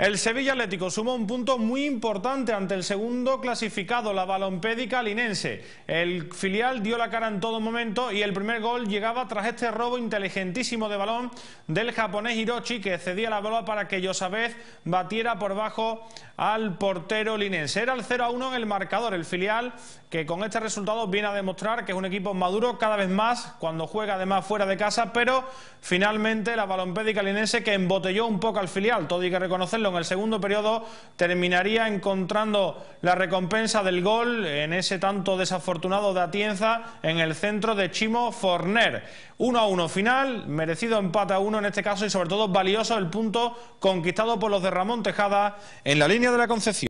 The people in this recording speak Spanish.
El Sevilla Atlético sumó un punto muy importante ante el segundo clasificado, la balompédica linense. El filial dio la cara en todo momento y el primer gol llegaba tras este robo inteligentísimo de balón del japonés Hiroshi, que cedía la bola para que Yosabez batiera por bajo al portero linense. Era el 0 a 1 en el marcador, el filial que con este resultado viene a demostrar que es un equipo maduro cada vez más cuando juega además fuera de casa, pero finalmente la balompédica linense que embotelló un poco al filial, todo hay que reconocerlo en el segundo periodo terminaría encontrando la recompensa del gol en ese tanto desafortunado de Atienza en el centro de Chimo Forner. 1 a 1 final, merecido empate a uno en este caso y sobre todo valioso el punto conquistado por los de Ramón Tejada en la línea de la Concepción.